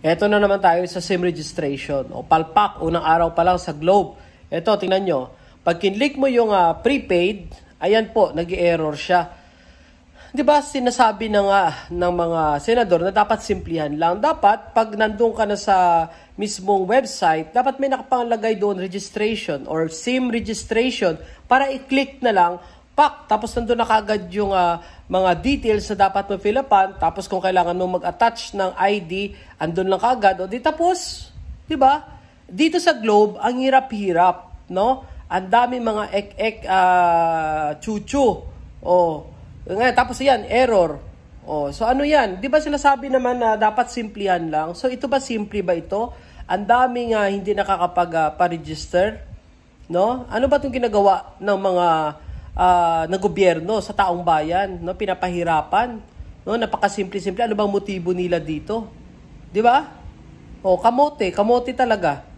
Eto na naman tayo sa SIM registration. O palpak, unang araw pa lang sa Globe. Ito, tingnan nyo. Pag kinlik mo yung uh, prepaid, ayan po, nag error siya. Di ba sinasabi ng, uh, ng mga senador na dapat simplihan lang. Dapat, pag nandun ka na sa mismong website, dapat may nakapanglagay doon registration or SIM registration para i-click na lang pak, tapos nandun na kagad yung uh, mga details na dapat mo fill upan, tapos kung kailangan mo mag-attach ng ID, andun lang kagad, o di tapos, di ba? Dito sa Globe, ang hirap-hirap, no? Ang dami mga ek-ek, uh, chuchu, o, ngayon, tapos yan, error, Oh, so ano 'yan? 'Di ba sila sabi naman na dapat simplihan lang? So ito ba simple ba ito? Ang daming uh, hindi nakakapag-register, ah, uh, no? Ano ba 'tong ginagawa ng mga uh, ah, ng gobyerno sa taong bayan, no? pinapahirapan. No? Napakasimple-simple. Ano bang motibo nila dito? Di ba? O, kamote. Kamote talaga.